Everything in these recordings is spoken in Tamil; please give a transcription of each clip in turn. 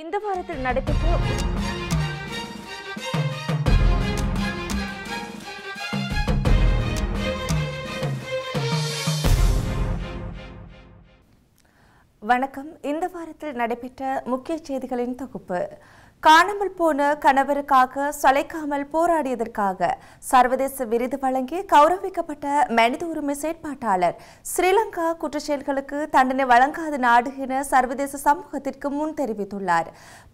இந்த வாரத்தில் நடைபெற்ற வணக்கம் இந்த வாரத்தில் நடைபெற்ற முக்கிய செய்திகளின் தொகுப்பு காணாமல் போன கணவருக்காக சளைக்காமல் போராடியதற்காக சர்வதேச விருது வழங்கி கௌரவிக்கப்பட்ட மனித உரிமை செயற்பாட்டாளர் ஸ்ரீலங்கா குற்றச்செயல்களுக்கு தண்டனை வழங்காத நாடு என சர்வதேச சமூகத்திற்கு முன் தெரிவித்துள்ளார்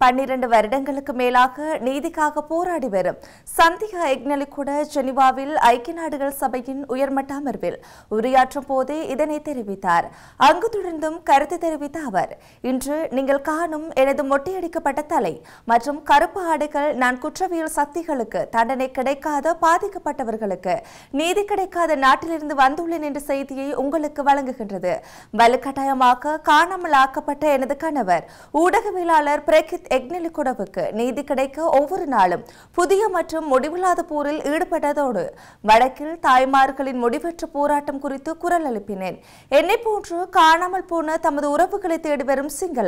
பன்னிரண்டு வருடங்களுக்கு மேலாக நீதிக்காக போராடி வரும் சந்தியா எக்னலி கூட ஜெனிவாவில் ஐக்கிய நாடுகள் சபையின் உயர்மட்ட அமர்வில் உரையாற்றும் போதே இதனை தெரிவித்தார் அங்கு தொடர்ந்தும் கருத்து தெரிவித்த அவர் இன்று நீங்கள் காணும் எனது மொட்டையடிக்கப்பட்ட தலை மற்றும் கருப்பு ஆடுகள் நான் குற்றவியல் சக்திகளுக்கு தண்டனை கிடைக்காத பாதிக்கப்பட்டவர்களுக்கு நீதி கிடைக்காத நாட்டிலிருந்து வந்துள்ளேன் என்ற செய்தியை உங்களுக்கு வழங்குகின்றது வலுக்கட்டாயமாக காணாமல் ஆக்கப்பட்ட எனது கணவர் ஊடகவியலாளர் பிரகித் எக்னெலிகுடவுக்கு நீதி கிடைக்க ஒவ்வொரு நாளும் புதிய மற்றும் முடிவில்லாத போரில் ஈடுபட்டதோடு வடக்கில் தாய்மார்களின் முடிவற்ற போராட்டம் குறித்து குரல் எழுப்பினேன் என்னை போன்று காணாமல் போன தமது உறவுகளை தேடி வரும் சிங்கள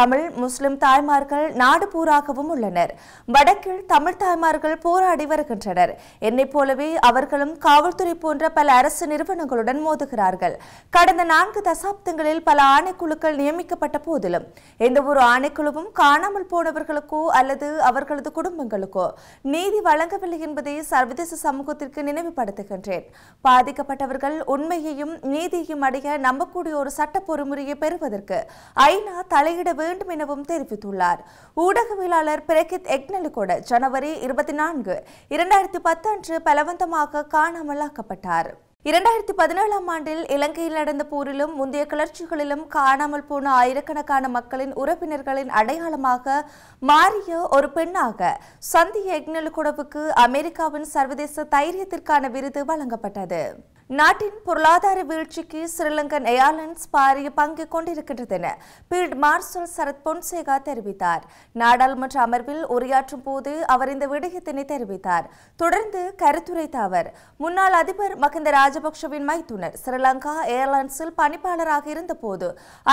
தமிழ் முஸ்லிம் தாய்மார்கள் நாடு பூராக ஆதரவாகவும் உள்ளனர் வடக்கில் தமிழ் தாய்மார்கள் போராடி வருகின்றனர் போலவே அவர்களும் காவல்துறை போன்ற பல அரசு நிறுவனங்களுடன் மோதுகிறார்கள் கடந்த நான்கு தசாப்தங்களில் பல ஆணைக்குழுக்கள் நியமிக்கப்பட்ட போதிலும் எந்த ஒரு ஆணைக்குழுவும் காணாமல் போனவர்களுக்கோ அல்லது அவர்களது குடும்பங்களுக்கோ நீதி வழங்கவில்லை என்பதை சர்வதேச சமூகத்திற்கு நினைவுபடுத்துகின்றேன் பாதிக்கப்பட்டவர்கள் உண்மையையும் நீதியையும் அடைய நம்பக்கூடிய ஒரு சட்ட பொறுமுறையை பெறுவதற்கு ஐநா தலையிட வேண்டும் எனவும் தெரிவித்துள்ளார் ஊடகவியலாளர் செயலாளர் பிரகித் எக்னலுகூட ஜனவரி இருபத்தி நான்கு இரண்டாயிரத்தி பத்து அன்று பலவந்தமாக காணாமலாக்கப்பட்டார் இரண்டாயிரத்தி பதினேழாம் ஆண்டில் இலங்கையில் நடந்த போரிலும் முந்தைய கிளர்ச்சிகளிலும் காணாமல் போன ஆயிரக்கணக்கான மக்களின் உறவினர்களின் அடையாளமாக மாறிய ஒரு பெண்ணாக சந்தி எக்னலுகுடவுக்கு அமெரிக்காவின் சர்வதேச தைரியத்திற்கான விருது வழங்கப்பட்டது நாட்டின் பொருளாதார வீழ்ச்சிக்கு ஸ்ரீலங்கன் ஏர்லைன்ஸ் பாரிய பங்கு கொண்டிருக்கின்றது என பீல்ட் மார்ஷல் சரத் பொன்சேகா தெரிவித்தார் நாடாளுமன்ற அமர்வில் உரையாற்றும் போது அவர் இந்த விடயத்தினை தெரிவித்தார் தொடர்ந்து கருத்துரைத்த அவர் முன்னாள் அதிபர் மகிந்த ராஜபக்சவின் மைத்துனர் ஸ்ரீலங்கா ஏர்லைன்ஸில் பணிப்பாளராக இருந்தபோது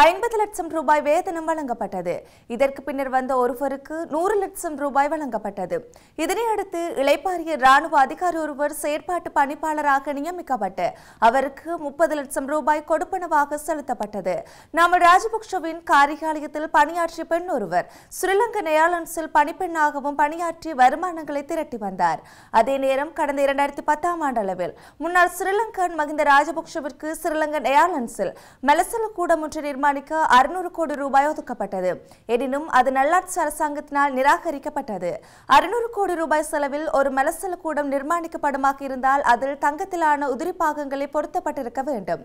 ஐம்பது லட்சம் ரூபாய் வேதனம் வழங்கப்பட்டது இதற்கு பின்னர் வந்த ஒருவருக்கு நூறு லட்சம் ரூபாய் வழங்கப்பட்டது இதனையடுத்து இளைப்பாரிய ராணுவ அதிகாரி ஒருவர் செயற்பாட்டு பணிப்பாளராக நியமிக்கப்பட்டு அவருக்கு முப்பது லட்சம் ரூபாய் கொடுப்பனவாக செலுத்தப்பட்டது நாம ராஜபக்சவின் காரியாலயத்தில் பணியாற்றிய பெண் ஒருவர் ஸ்ரீலங்கா நேயாலன்ஸில் பணிப்பெண்ணாகவும் பணியாற்றி வருமானங்களை திரட்டி வந்தார் அதே நேரம் கடந்த இரண்டாயிரத்தி பத்தாம் ஆண்டளவில் முன்னாள் ஸ்ரீலங்கன் மகிந்த ராஜபக்சவிற்கு ஸ்ரீலங்கா நேயாலன்ஸில் மெலசல கூடம் ஒன்று நிர்மாணிக்க அறுநூறு கோடி ரூபாய் ஒதுக்கப்பட்டது எனினும் அது நல்லாட்சி அரசாங்கத்தினால் நிராகரிக்கப்பட்டது அறுநூறு கோடி ரூபாய் செலவில் ஒரு மலசல கூடம் நிர்மாணிக்கப்படுமாக இருந்தால் அதில் தங்கத்திலான உதிரிப்பாக பாகங்களை பொருத்தப்பட்டிருக்க வேண்டும்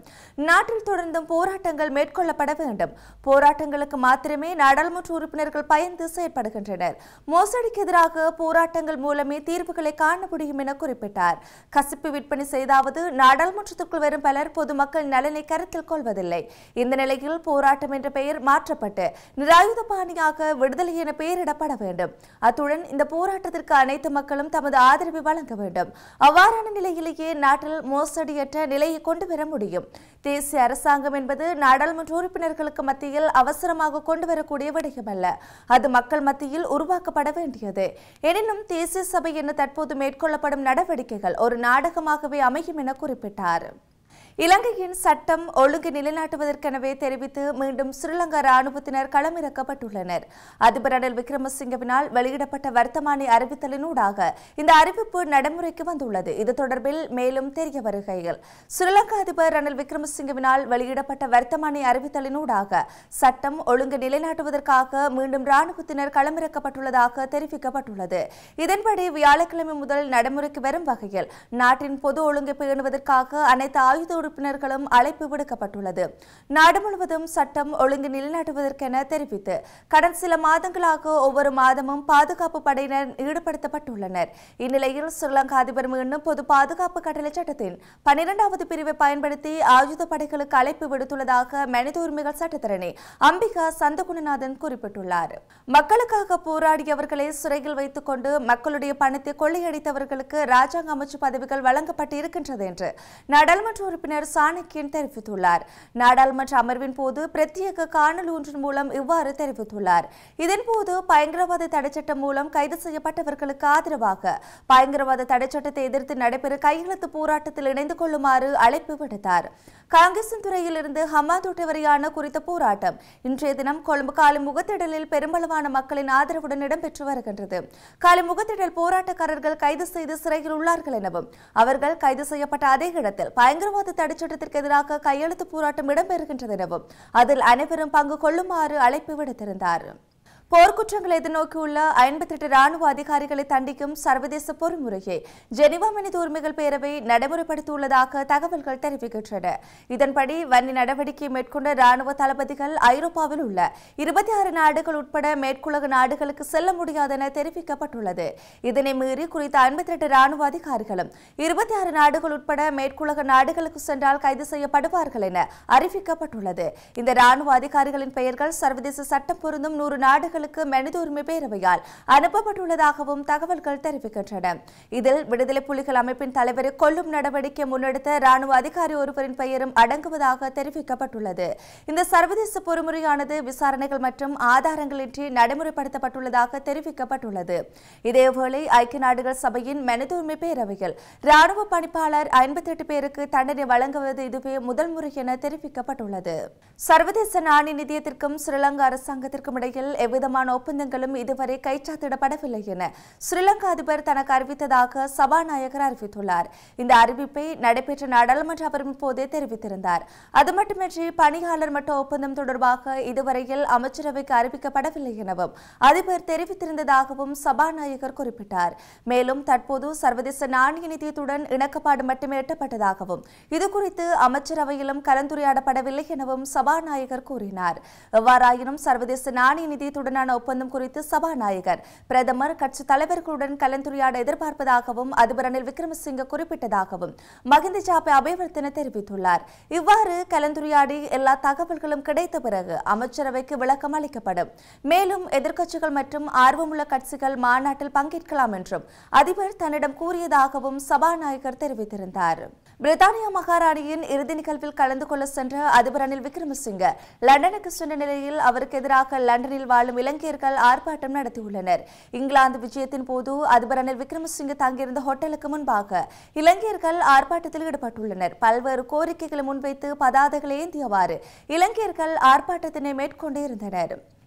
நாட்டில் தொடர்ந்தும் போராட்டங்கள் மேற்கொள்ளப்பட வேண்டும் போராட்டங்களுக்கு மாத்திரமே நாடாளுமன்ற உறுப்பினர்கள் பயந்து செயற்படுகின்றனர் மோசடிக்கு எதிராக போராட்டங்கள் மூலமே தீர்வுகளை காண முடியும் என குறிப்பிட்டார் கசிப்பு விற்பனை செய்தாவது நாடாளுமன்றத்திற்குள் வரும் பலர் பொதுமக்கள் நலனை கருத்தில் கொள்வதில்லை இந்த நிலையில் போராட்டம் என்ற பெயர் மாற்றப்பட்டு நிராயுத பாணியாக விடுதலை என பெயரிடப்பட வேண்டும் அத்துடன் இந்த போராட்டத்திற்கு அனைத்து மக்களும் தமது ஆதரவை வழங்க வேண்டும் அவ்வாறான நிலையிலேயே நாட்டில் மோசடி உறுதியற்ற நிலையை கொண்டு வர முடியும் தேசிய அரசாங்கம் என்பது நாடாளுமன்ற உறுப்பினர்களுக்கு மத்தியில் அவசரமாக கொண்டு வரக்கூடிய அல்ல அது மக்கள் மத்தியில் உருவாக்கப்பட வேண்டியது எனினும் தேசிய சபை என தற்போது மேற்கொள்ளப்படும் நடவடிக்கைகள் ஒரு நாடகமாகவே அமையும் என குறிப்பிட்டார் இலங்கையின் சட்டம் ஒழுங்கு நிலைநாட்டுவதற்கெனவே தெரிவித்து மீண்டும் ஸ்ரீலங்கா ராணுவத்தினர் களமிறக்கப்பட்டுள்ளனர் அதிபர் ரணில் விக்ரமசிங்கவினால் வெளியிடப்பட்ட வர்த்தமானி அறிவித்தலினூடாக இந்த அறிவிப்பு நடைமுறைக்கு வந்துள்ளது இது தொடர்பில் மேலும் தெரிய வருகையில் ஸ்ரீலங்கா அதிபர் ரணில் விக்ரமசிங்கவினால் வெளியிடப்பட்ட வர்த்தமானி அறிவித்தலினூடாக சட்டம் ஒழுங்கு நிலைநாட்டுவதற்காக மீண்டும் ராணுவத்தினர் களமிறக்கப்பட்டுள்ளதாக தெரிவிக்கப்பட்டுள்ளது இதன்படி வியாழக்கிழமை முதல் நடைமுறைக்கு வரும் வகையில் நாட்டின் பொது ஒழுங்கை பேணுவதற்காக அனைத்து ஆயுத உறுப்பினர்களும் அழைப்பு விடுக்கப்பட்டுள்ளது நாடு முழுவதும் சட்டம் ஒழுங்கு நிலைநாட்டுவதற்கென தெரிவித்து கடந்த சில மாதங்களாக ஒவ்வொரு மாதமும் பாதுகாப்பு படையினர் ஈடுபடுத்தப்பட்டுள்ளனர் இந்நிலையில் ஸ்ரீலங்கா அதிபர் மீண்டும் பொது பாதுகாப்பு கட்டளை சட்டத்தின் பனிரெண்டாவது பிரிவை பயன்படுத்தி ஆயுத படைகளுக்கு அழைப்பு விடுத்துள்ளதாக மனித உரிமைகள் சட்டத்தரணி அம்பிகா சந்தகுணநாதன் குறிப்பிட்டுள்ளார் மக்களுக்காக போராடியவர்களை சிறையில் வைத்துக் கொண்டு மக்களுடைய பணத்தை கொள்ளையடித்தவர்களுக்கு ராஜாங்க அமைச்சு பதவிகள் வழங்கப்பட்டு இருக்கின்றது என்று நாடாளுமன்ற உறுப்பினர் உறுப்பினர் சாணக்கியன் தெரிவித்துள்ளார் நாடாளுமன்ற அமர்வின் போது பிரத்யேக காணல் ஒன்றின் மூலம் இவ்வாறு தெரிவித்துள்ளார் இதன்போது பயங்கரவாத தடைச்சட்டம் மூலம் கைது செய்யப்பட்டவர்களுக்கு ஆதரவாக பயங்கரவாத தடைச்சட்டத்தை எதிர்த்து நடைபெறும் கையெழுத்து போராட்டத்தில் இணைந்து கொள்ளுமாறு அழைப்பு விடுத்தார் காங்கிரசின் துறையிலிருந்து ஹமாதோட்டை வரையான குறித்த போராட்டம் இன்றைய தினம் கொழும்பு காலை முகத்திடலில் பெரும்பளவான மக்களின் ஆதரவுடன் இடம்பெற்று வருகின்றது காலை முகத்திடல் போராட்டக்காரர்கள் கைது செய்து சிறையில் உள்ளார்கள் எனவும் அவர்கள் கைது செய்யப்பட்ட அதே இடத்தில் பயங்கரவாத தடைச்சட்டத்திற்கு எதிராக கையெழுத்து போராட்டம் இடம்பெறுகின்றது எனவும் அதில் அனைவரும் பங்கு கொள்ளுமாறு அழைப்பு விடுத்திருந்தார் போர்க்குற்றங்களை எதிர்நோக்கியுள்ள ஐம்பத்தெட்டு ராணுவ அதிகாரிகளை தண்டிக்கும் சர்வதேச பொறிமுறையை ஜெனிவா மனித உரிமைகள் பேரவை நடைமுறைப்படுத்தியுள்ளதாக தகவல்கள் தெரிவிக்கின்றன இதன்படி வன்னி நடவடிக்கை மேற்கொண்ட ராணுவ தளபதிகள் ஐரோப்பாவில் உள்ள இருபத்தி ஆறு நாடுகள் உட்பட மேற்குலக நாடுகளுக்கு செல்ல முடியாது என தெரிவிக்கப்பட்டுள்ளது இதனை மீறி குறித்த ஐம்பத்தி எட்டு ராணுவ அதிகாரிகளும் இருபத்தி ஆறு நாடுகள் உட்பட மேற்குலக நாடுகளுக்கு சென்றால் கைது செய்யப்படுவார்கள் என அறிவிக்கப்பட்டுள்ளது இந்த ராணுவ அதிகாரிகளின் பெயர்கள் சர்வதேச சட்டம் பொருந்தும் நூறு நாடுகள் மனித உரிமை பேரவையால் அனுப்பப்பட்டுள்ளதாகவும் தகவல்கள் தெரிவிக்கின்றன இதில் விடுதலை புலிகள் அமைப்பின் தலைவரை கொல்லும் நடவடிக்கை முன்னெடுத்த ராணுவ அதிகாரி ஒருவரின் பெயரும் அடங்குவதாக தெரிவிக்கப்பட்டுள்ளது இந்த சர்வதேச பொறுமுறையானது விசாரணைகள் மற்றும் ஆதாரங்களின்றி நடைமுறைப்படுத்தப்பட்டுள்ளதாக தெரிவிக்கப்பட்டுள்ளது இதேவேளை ஐக்கிய நாடுகள் சபையின் மனித உரிமை பேரவையில் ராணுவ பணிப்பாளர் ஐம்பத்தி எட்டு பேருக்கு தண்டனை வழங்குவது இதுவே முதல் முறை என தெரிவிக்கப்பட்டுள்ளது சர்வதேச நாணய நிதியத்திற்கும் ஸ்ரீலங்கா அரசாங்கத்திற்கும் இடையில் எவ்வித சம்பந்தமான ஒப்பந்தங்களும் இதுவரை கைச்சாத்திடப்படவில்லை என ஸ்ரீலங்கா அதிபர் தனக்கு அறிவித்ததாக சபாநாயகர் அறிவித்துள்ளார் இந்த அறிவிப்பை நடைபெற்ற நாடாளுமன்ற அமர்வின் போதே தெரிவித்திருந்தார் அது மட்டுமின்றி பணியாளர் மட்ட ஒப்பந்தம் தொடர்பாக இதுவரையில் அமைச்சரவைக்கு அறிவிக்கப்படவில்லை எனவும் அதிபர் தெரிவித்திருந்ததாகவும் சபாநாயகர் குறிப்பிட்டார் மேலும் தற்போது சர்வதேச நாணய நிதியத்துடன் இணக்கப்பாடு மட்டுமே எட்டப்பட்டதாகவும் இதுகுறித்து அமைச்சரவையிலும் கலந்துரையாடப்படவில்லை எனவும் சபாநாயகர் கூறினார் எவ்வாறாயினும் சர்வதேச நாணய நிதியத்துடன் அரசுடனான ஒப்பந்தம் குறித்து சபாநாயகர் பிரதமர் கட்சித் தலைவர்களுடன் கலந்துரையாட எதிர்பார்ப்பதாகவும் அதிபர் ரணில் விக்ரமசிங்க குறிப்பிட்டதாகவும் மகிந்த ஜாபே அபேவர்த்தன தெரிவித்துள்ளார் இவ்வாறு கலந்துரையாடி எல்லா தகவல்களும் கிடைத்த பிறகு அமைச்சரவைக்கு விளக்கம் அளிக்கப்படும் மேலும் எதிர்க்கட்சிகள் மற்றும் ஆர்வமுள்ள கட்சிகள் மாநாட்டில் பங்கேற்கலாம் என்றும் அதிபர் தன்னிடம் கூறியதாகவும் சபாநாயகர் தெரிவித்திருந்தார் பிரித்தானியா மகாராணியின் இறுதி நிகழ்வில் கலந்து கொள்ள சென்ற அதிபர் ரணில் விக்ரமசிங்க லண்டனுக்கு சென்ற நிலையில் அவருக்கு எதிராக லண்டனில் வாழும் இலங்கையர்கள் ஆர்ப்பாட்டம் நடத்தியுள்ளனர் இங்கிலாந்து விஜயத்தின் போது அதிபர் ரணில் விக்ரமசிங்க தங்கியிருந்த ஹோட்டலுக்கு முன்பாக இலங்கையர்கள் ஆர்ப்பாட்டத்தில் ஈடுபட்டுள்ளனர் பல்வேறு கோரிக்கைகளை முன்வைத்து பதாதைகளை ஏந்தியவாறு இலங்கையர்கள் ஆர்ப்பாட்டத்தினை மேற்கொண்டே இருந்தனா்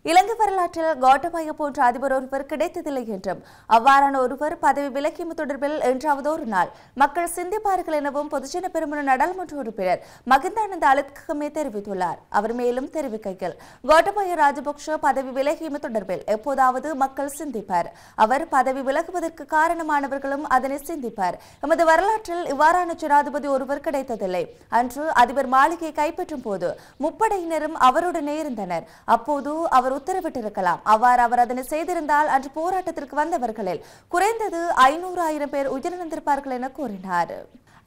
இலங்கை வரலாற்றில் கோட்டபய போன்ற அதிபர் ஒருவர் கிடைத்ததில்லை என்றும் அவ்வாறான ஒருவர் பதவி விலக்கியம் தொடர்பில் என்றாவது ஒரு நாள் மக்கள் சிந்திப்பார்கள் எனவும் பொதுஜன பெருமன நாடாளுமன்ற உறுப்பினர் மகிந்தானந்த அலுத்கமே தெரிவித்துள்ளார் அவர் மேலும் தெரிவிக்கையில் கோட்டபய ராஜபக்ஷ பதவி விலகியமை தொடர்பில் எப்போதாவது மக்கள் சிந்திப்பார் அவர் பதவி விலகுவதற்கு காரணமானவர்களும் அதனை சிந்திப்பார் எமது வரலாற்றில் இவ்வாறான ஜனாதிபதி ஒருவர் கிடைத்ததில்லை அன்று அதிபர் மாளிகை கைப்பற்றும் போது முப்படையினரும் அவருடனே இருந்தனர் அப்போது அவர் உத்தரவிட்டிருக்கலாம் அவ்வாறு அவர் அதனை செய்திருந்தால் அன்று போராட்டத்திற்கு வந்தவர்களில் குறைந்தது ஐநூறு ஆயிரம் பேர் உயிரிழந்திருப்பார்கள் என கூறினார்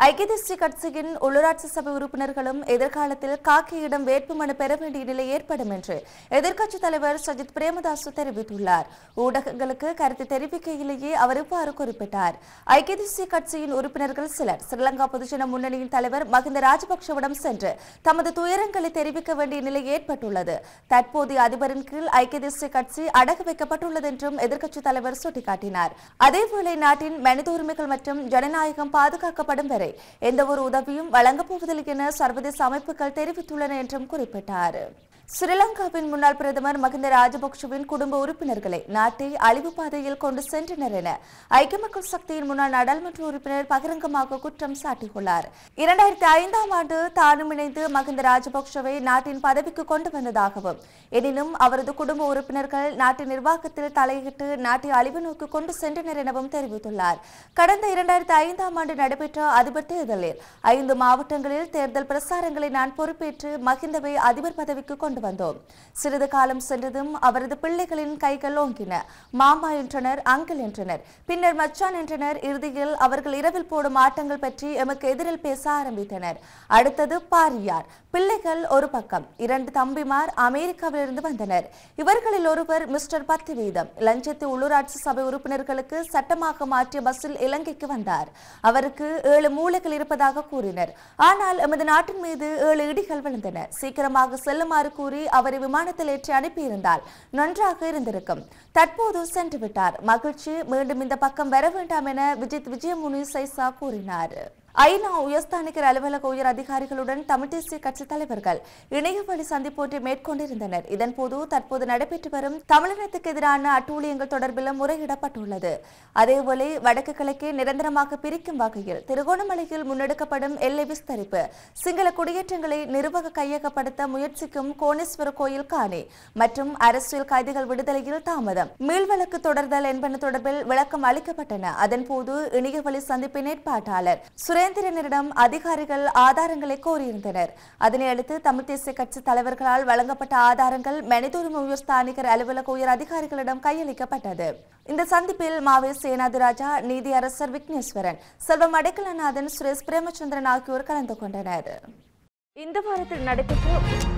ஐக்கிய தேசிய கட்சியின் உள்ளூராட்சி சபை உறுப்பினர்களும் எதிர்காலத்தில் காக்கியிடம் வேட்புமனு பெற வேண்டிய நிலை ஏற்படும் என்று எதிர்க்கட்சித் தலைவர் சஜித் பிரேமதாசு தெரிவித்துள்ளார் ஊடகங்களுக்கு கருத்து தெரிவிக்கையிலேயே அவர் இவ்வாறு குறிப்பிட்டார் ஐக்கிய தேசிய கட்சியின் உறுப்பினர்கள் சிலர் ஸ்ரீலங்கா பொதுஜன முன்னணியின் தலைவர் மகிந்த ராஜபக்சவிடம் சென்று தமது துயரங்களை தெரிவிக்க வேண்டிய நிலை ஏற்பட்டுள்ளது தற்போதைய அதிபரின் கீழ் ஐக்கிய தேசிய கட்சி அடகு வைக்கப்பட்டுள்ளது என்றும் எதிர்க்கட்சித் தலைவர் சுட்டிக்காட்டினார் அதேவேளை நாட்டின் மனித உரிமைகள் மற்றும் ஜனநாயகம் பாதுகாக்கப்படும் வரை எந்த எந்தவொரு உதவியும் வழங்கப்போவதில்லை என சர்வதேச அமைப்புகள் தெரிவித்துள்ளன என்றும் குறிப்பிட்டார் ஸ்ரீலங்காவின் முன்னாள் பிரதமர் மகிந்த ராஜபக்சவின் குடும்ப உறுப்பினர்களை நாட்டை அழிவு பாதையில் கொண்டு சென்றனர் என ஐக்கிய மக்கள் சக்தியின் முன்னாள் நாடாளுமன்ற உறுப்பினர் பகிரங்கமாக குற்றம் சாட்டியுள்ளார் இரண்டாயிரத்தி ஐந்தாம் ஆண்டு தானும் இணைந்து மகிந்த ராஜபக்சவை நாட்டின் பதவிக்கு கொண்டு வந்ததாகவும் எனினும் அவரது குடும்ப உறுப்பினர்கள் நாட்டின் நிர்வாகத்தில் தலையிட்டு நாட்டை அழிவு நோக்கி கொண்டு சென்றனர் எனவும் தெரிவித்துள்ளார் கடந்த இரண்டாயிரத்தி ஐந்தாம் ஆண்டு நடைபெற்ற அதிபர் தேர்தலில் ஐந்து மாவட்டங்களில் தேர்தல் பிரசாரங்களை நான் பொறுப்பேற்று மகிந்தவை அதிபர் பதவிக்கு கொண்டு கண்டு வந்தோம் சிறிது காலம் சென்றதும் அவரது பிள்ளைகளின் கைகள் ஓங்கின மாமா என்றனர் அங்கிள் என்றனர் பின்னர் மச்சான் என்றனர் இறுதியில் அவர்கள் இரவில் போடும் ஆட்டங்கள் பற்றி எமக்கு எதிரில் பேச ஆரம்பித்தனர் அடுத்தது பாரியார் பிள்ளைகள் ஒரு பக்கம் இரண்டு தம்பிமார் அமெரிக்காவிலிருந்து வந்தனர் இவர்களில் ஒருவர் மிஸ்டர் பத்து வீதம் லஞ்சத்து உள்ளூராட்சி சபை உறுப்பினர்களுக்கு சட்டமாக மாற்றிய பஸ்ஸில் இலங்கைக்கு வந்தார் அவருக்கு ஏழு மூளைகள் இருப்பதாக கூறினர் ஆனால் எமது நாட்டின் மீது ஏழு இடிகள் விழுந்தன சீக்கிரமாக செல்லுமாறு கூறி கூறி அவரை விமானத்தில் ஏற்றி அனுப்பியிருந்தால் நன்றாக இருந்திருக்கும் தற்போது சென்றுவிட்டார் மகிழ்ச்சி மீண்டும் இந்த பக்கம் வர வேண்டாம் என விஜித் விஜயமுனி சைசா கூறினார் ஐநா உயர்ஸ்தானிகர் அலுவலக உயர் அதிகாரிகளுடன் தமிழ் தேசிய கட்சித் தலைவர்கள் இணையவழி சந்திப்போட்டி மேற்கொண்டிருந்தனர் இதன்போது தற்போது நடைபெற்று வரும் தமிழினத்துக்கு எதிரான அட்டூழியங்கள் தொடர்பிலும் முறையிடப்பட்டுள்ளது அதேபோல வடக்கு கிழக்கே நிரந்தரமாக பிரிக்கும் வகையில் திருகோணமலையில் முன்னெடுக்கப்படும் எல்லை விஸ்தரிப்பு சிங்கள குடியேற்றங்களை நிர்வாக கையகப்படுத்த முயற்சிக்கும் கோணேஸ்வர கோயில் காணி மற்றும் அரசியல் கைதிகள் விடுதலையில் தாமதம் வழக்கு தொடர்தல் என்பன தொடர்பில் விளக்கம் அளிக்கப்பட்டன அதன் இணைய இணையவழி சந்திப்பின் ஏற்பாட்டாளர் சுரேந்திரனிடம் அதிகாரிகள் ஆதாரங்களை கோரியிருந்தனர் அதனையடுத்து தமிழ் தேசிய கட்சி தலைவர்களால் வழங்கப்பட்ட ஆதாரங்கள் மனிதுரிமை உயர் ஸ்தானிகர் அலுவலக உயர் அதிகாரிகளிடம் கையளிக்கப்பட்டது இந்த சந்திப்பில் மாவே சேனாதிராஜா நீதியரசர் விக்னேஸ்வரன் செல்வம் அடைக்கலநாதன் சுரேஷ் பிரேமச்சந்திரன் ஆகியோர் கலந்து கொண்டனர் இந்த வாரத்தில் நடைபெற்ற